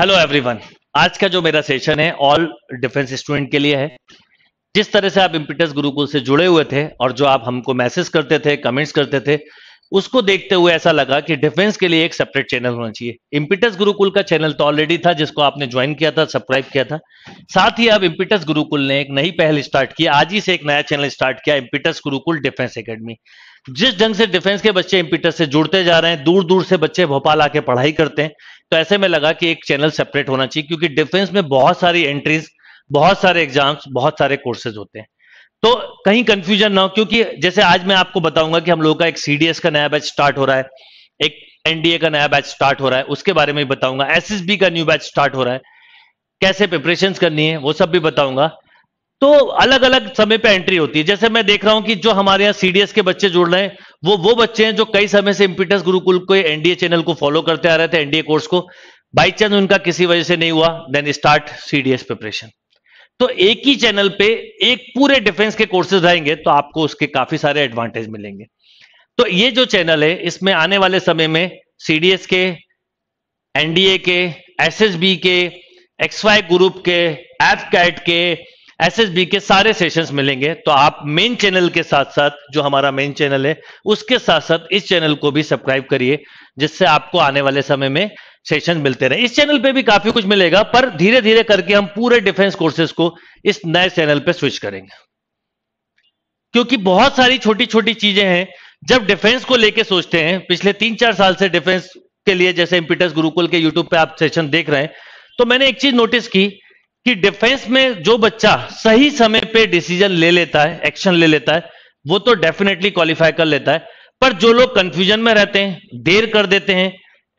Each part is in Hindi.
हेलो एवरीवन आज का जो मेरा सेशन है ऑल डिफेंस स्टूडेंट के लिए है जिस तरह से आप इम्पिटस गुरुकुल से जुड़े हुए थे और जो आप हमको मैसेज करते थे कमेंट्स करते थे उसको देखते हुए ऐसा लगा कि डिफेंस के लिए एक सेपरेट चैनल होना चाहिए इम्पिटस गुरुकुल का चैनल तो ऑलरेडी था जिसको आपने ज्वाइन किया था सब्सक्राइब किया था साथ ही अब इम्पिटस गुरुकुल ने एक नई पहल स्टार्ट की आज ही से एक नया चैनल स्टार्ट किया इम्पिटस गुरुकुल डिफेंस अकेडमी जिस ढंग से डिफेंस के बच्चे इम्पीटर से जुड़ते जा रहे हैं दूर दूर से बच्चे भोपाल आके पढ़ाई करते हैं तो ऐसे में लगा कि एक चैनल सेपरेट होना चाहिए क्योंकि डिफेंस में बहुत सारी एंट्रीज बहुत सारे एग्जाम्स बहुत सारे कोर्सेज होते हैं तो कहीं कंफ्यूजन ना हो क्योंकि जैसे आज मैं आपको बताऊंगा कि हम लोगों का एक सीडीएस का नया बैच स्टार्ट हो रहा है एक एनडीए का नया बैच स्टार्ट हो रहा है उसके बारे में बताऊंगा एसएसबी का न्यू बैच स्टार्ट हो रहा है कैसे प्रिपरेशन करनी है वो सब भी बताऊंगा तो अलग अलग समय पे एंट्री होती है जैसे मैं देख रहा हूं कि जो हमारे यहाँ सीडीएस के बच्चे जुड़ रहे हैं वो वो बच्चे हैं जो कई समय से इम्पिटस गुरुकुल को एनडीए चैनल को फॉलो करते आ रहे थे एनडीए कोर्स को बाई चांस उनका किसी वजह से नहीं हुआ देन स्टार्ट सीडीएस प्रिपरेशन तो एक ही चैनल पे एक पूरे डिफेंस के कोर्सेज रहेंगे तो आपको उसके काफी सारे एडवांटेज मिलेंगे तो ये जो चैनल है इसमें आने वाले समय में सीडीएस के एनडीए के एसएसबी के एक्सवाई ग्रुप के एफ कैट के एसएसबी के सारे सेशंस मिलेंगे तो आप मेन चैनल के साथ साथ जो हमारा मेन चैनल है उसके साथ साथ इस चैनल को भी सब्सक्राइब करिए जिससे आपको आने वाले समय में सेशन मिलते रहे इस चैनल पे भी काफी कुछ मिलेगा पर धीरे धीरे करके हम पूरे डिफेंस कोर्सेज को इस नए चैनल पे स्विच करेंगे क्योंकि बहुत सारी छोटी छोटी चीजें हैं जब डिफेंस को लेके सोचते हैं पिछले तीन चार साल से डिफेंस के लिए जैसे इम्पिटस गुरुकुल के यूट्यूब पे आप सेशन देख रहे हैं तो मैंने एक चीज नोटिस की कि डिफेंस में जो बच्चा सही समय पे डिसीजन ले लेता है एक्शन ले लेता है वो तो डेफिनेटली क्वालिफाई कर लेता है पर जो लोग कंफ्यूजन में रहते हैं देर कर देते हैं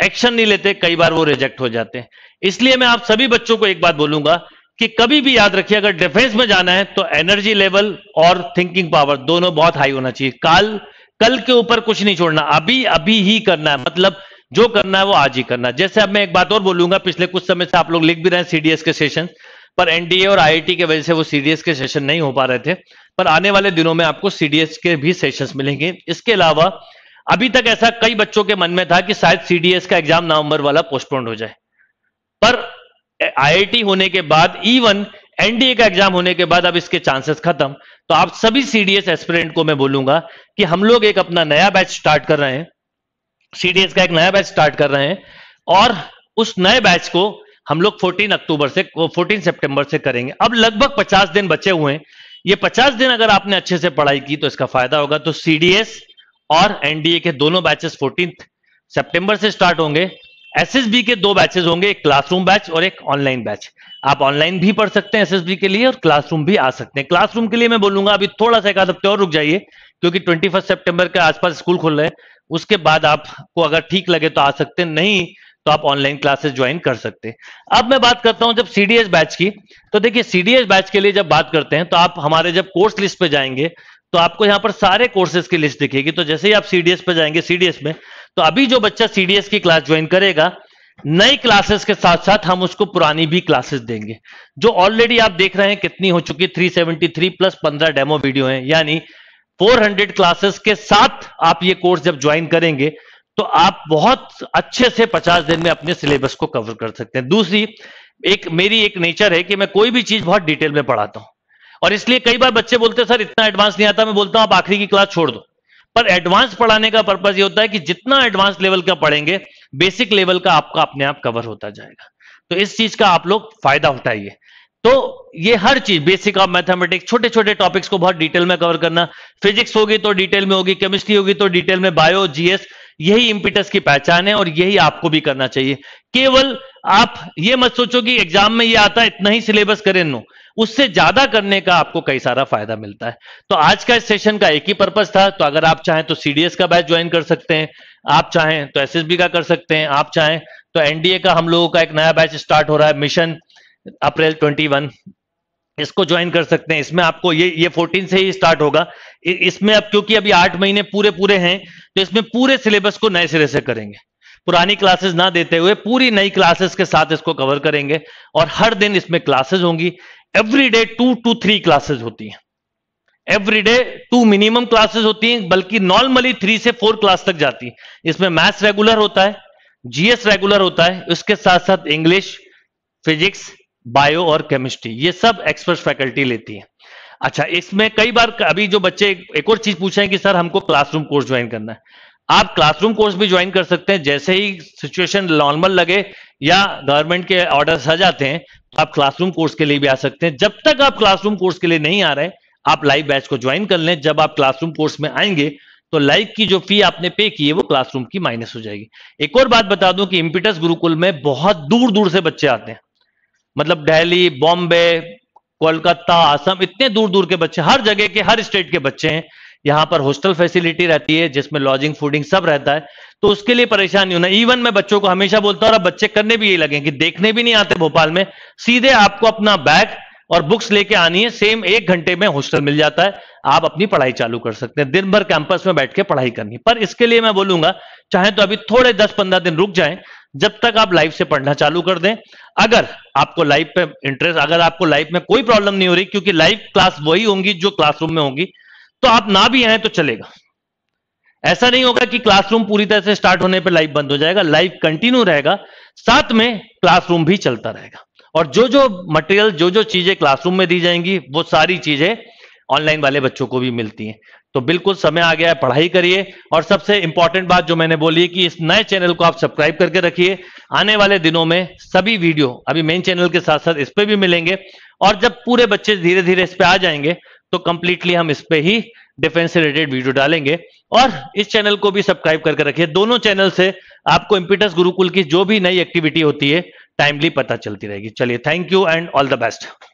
एक्शन नहीं लेते कई बार वो रिजेक्ट हो जाते हैं इसलिए मैं आप सभी बच्चों को एक बात बोलूंगा कि कभी भी याद रखिए अगर डिफेंस में जाना है तो एनर्जी लेवल और थिंकिंग पावर दोनों बहुत हाई होना चाहिए कल कल के ऊपर कुछ नहीं छोड़ना अभी अभी ही करना है मतलब जो करना है वो आज ही करना है जैसे अब मैं एक बात और बोलूंगा पिछले कुछ समय से आप लोग लिख भी रहे हैं सीडीएस के सेशन पर एनडीए और आई के वजह से वो सीडीएस के सेशन नहीं हो पा रहे थे पर आने वाले दिनों में आपको सीडीएस के भी सेशंस मिलेंगे इसके अलावा अभी तक ऐसा कई बच्चों के मन में था कि शायद सीडीएस का एग्जाम नवंबर वाला पोस्टपोन हो जाए पर आई होने के बाद इवन एनडीए का एग्जाम होने के बाद अब इसके चांसेस खत्म तो आप सभी सीडीएस एस्पिरेंट को मैं बोलूंगा कि हम लोग एक अपना नया बैच स्टार्ट कर रहे हैं सीडीएस का एक नया बैच स्टार्ट कर रहे हैं और उस नए बैच को हम लोग 14 अक्टूबर से 14 सितंबर से करेंगे अब लगभग 50 दिन बचे हुए हैं ये 50 दिन अगर आपने अच्छे से पढ़ाई की तो इसका फायदा होगा तो सीडीएस और एनडीए के दोनों बैचेस फोर्टीन सेप्टेम्बर से स्टार्ट होंगे एसएसबी के दो बैचेस होंगे एक क्लासरूम बैच और एक ऑनलाइन बैच आप ऑनलाइन भी पढ़ सकते हैं एसएसबी के लिए और क्लासरूम भी आ सकते हैं क्लासरूम के लिए मैं बोलूंगा अभी थोड़ा सा एक आध हफ्ते और रुक जाइए क्योंकि ट्वेंटी फर्स्ट के आसपास स्कूल खुल रहे हैं उसके बाद आपको अगर ठीक लगे तो आ सकते हैं नहीं तो आप ऑनलाइन क्लासेस ज्वाइन कर सकते हैं अब मैं बात करता हूं जब सीडीएस बैच की तो देखिए सीडीएस बैच के लिए जब बात करते हैं तो आप हमारे जब कोर्स लिस्ट पे जाएंगे तो आपको यहां पर सारे कोर्सेज की लिस्ट दिखेगी तो जैसे ही आप सीडीएस पे जाएंगे सीडीएस में तो अभी जो बच्चा सीडीएस की क्लास ज्वाइन करेगा नई क्लासेस के साथ साथ हम उसको पुरानी भी क्लासेस देंगे जो ऑलरेडी आप देख रहे हैं कितनी हो चुकी 373 प्लस 15 डेमो वीडियो हैं यानी 400 क्लासेस के साथ आप ये कोर्स जब ज्वाइन करेंगे तो आप बहुत अच्छे से 50 दिन में अपने सिलेबस को कवर कर सकते हैं दूसरी एक मेरी एक नेचर है कि मैं कोई भी चीज बहुत डिटेल में पढ़ाता हूं और इसलिए कई बार बच्चे बोलते हैं सर इतना एडवांस नहीं आता मैं बोलता हूं आप आखिरी की क्लास छोड़ दो पर एडवांस पढ़ाने का पर्पज ये होता है कि जितना एडवांस लेवल का पढ़ेंगे बेसिक लेवल का आपका अपने आप कवर होता जाएगा तो इस चीज का आप लोग फायदा उठाइए तो ये हर चीज बेसिक ऑफ मैथमेटिक्स छोटे छोटे टॉपिक्स को बहुत डिटेल में कवर करना फिजिक्स होगी तो डिटेल में होगी केमिस्ट्री होगी तो डिटेल में बायो जीएस यही इंपिटस की पहचान है और यही आपको भी करना चाहिए केवल आप ये मत सोचो कि एग्जाम में ये आता है इतना ही सिलेबस करें नो उससे ज्यादा करने का आपको कई सारा फायदा मिलता है तो आज का इस सेशन का एक ही पर्पज था तो अगर आप चाहें तो सीडीएस का बैच ज्वाइन कर सकते हैं आप चाहें तो एस का कर सकते हैं आप चाहें तो एनडीए का हम लोगों का एक नया बैच स्टार्ट हो रहा है मिशन अप्रैल ट्वेंटी इसको ज्वाइन कर सकते हैं इसमें आपको ये ये 14 से ही स्टार्ट होगा इसमें अब क्योंकि अभी आठ महीने पूरे पूरे हैं तो इसमें पूरे सिलेबस को नए सिरे से करेंगे पुरानी क्लासेस ना देते हुए पूरी नई क्लासेस के साथ इसको कवर करेंगे और हर दिन इसमें क्लासेस होंगी every day two to three classes होती हैं every day two minimum classes होती हैं बल्कि नॉर्मली थ्री से फोर क्लास तक जाती है इसमें मैथ्स रेगुलर होता है जीएस रेगुलर होता है उसके साथ साथ इंग्लिश फिजिक्स बायो और केमिस्ट्री ये सब एक्सपर्ट फैकल्टी लेती है अच्छा इसमें कई बार अभी जो बच्चे एक और चीज पूछे हैं कि सर हमको क्लासरूम कोर्स ज्वाइन करना है आप क्लासरूम कोर्स भी ज्वाइन कर सकते हैं जैसे ही सिचुएशन नॉर्मल लगे या गवर्नमेंट के ऑर्डर्स आ जाते हैं तो आप क्लासरूम कोर्स के लिए भी आ सकते हैं जब तक आप क्लासरूम कोर्स के लिए नहीं आ रहे आप लाइव बैच को ज्वाइन कर लें जब आप क्लासरूम कोर्स में आएंगे तो लाइव की जो फी आपने पे की है वो क्लासरूम की माइनस हो जाएगी एक और बात बता दूं कि इम्पिटस गुरुकुल में बहुत दूर दूर से बच्चे आते हैं मतलब दिल्ली बॉम्बे कोलकाता आसम इतने दूर दूर के बच्चे हर जगह के हर स्टेट के बच्चे हैं यहाँ पर हॉस्टल फैसिलिटी रहती है जिसमें लॉजिंग फूडिंग सब रहता है तो उसके लिए परेशानी होना इवन मैं बच्चों को हमेशा बोलता हूँ बच्चे करने भी यही लगे कि देखने भी नहीं आते भोपाल में सीधे आपको अपना बैग और बुक्स लेके आनी है सेम एक घंटे में हॉस्टल मिल जाता है आप अपनी पढ़ाई चालू कर सकते हैं दिन भर कैंपस में बैठ के पढ़ाई करनी पर इसके लिए मैं बोलूंगा चाहे तो अभी थोड़े दस पंद्रह दिन रुक जाए जब तक आप लाइव से पढ़ना चालू कर दें अगर आपको लाइव पे इंटरेस्ट अगर आपको लाइव में कोई प्रॉब्लम नहीं हो रही क्योंकि लाइव क्लास वही होंगी जो क्लासरूम में होंगी तो आप ना भी आए तो चलेगा ऐसा नहीं होगा कि क्लासरूम पूरी तरह से स्टार्ट होने पर लाइव बंद हो जाएगा लाइव कंटिन्यू रहेगा साथ में क्लासरूम भी चलता रहेगा और जो जो मटेरियल जो जो चीजें क्लासरूम में दी जाएंगी वो सारी चीजें ऑनलाइन वाले बच्चों को भी मिलती हैं तो बिल्कुल समय आ गया है पढ़ाई करिए और सबसे इंपॉर्टेंट बात जो मैंने बोली कि इस नए चैनल को आप सब्सक्राइब करके रखिए आने वाले दिनों में सभी वीडियो अभी मेन चैनल के साथ साथ इस पर भी मिलेंगे और जब पूरे बच्चे धीरे धीरे इस पर आ जाएंगे तो कंप्लीटली हम इस पर ही डिफेंस से रिलेटेड वीडियो डालेंगे और इस चैनल को भी सब्सक्राइब करके रखिए दोनों चैनल से आपको इम्पिटस गुरुकुल की जो भी नई एक्टिविटी होती है टाइमली पता चलती रहेगी चलिए thank you and all the best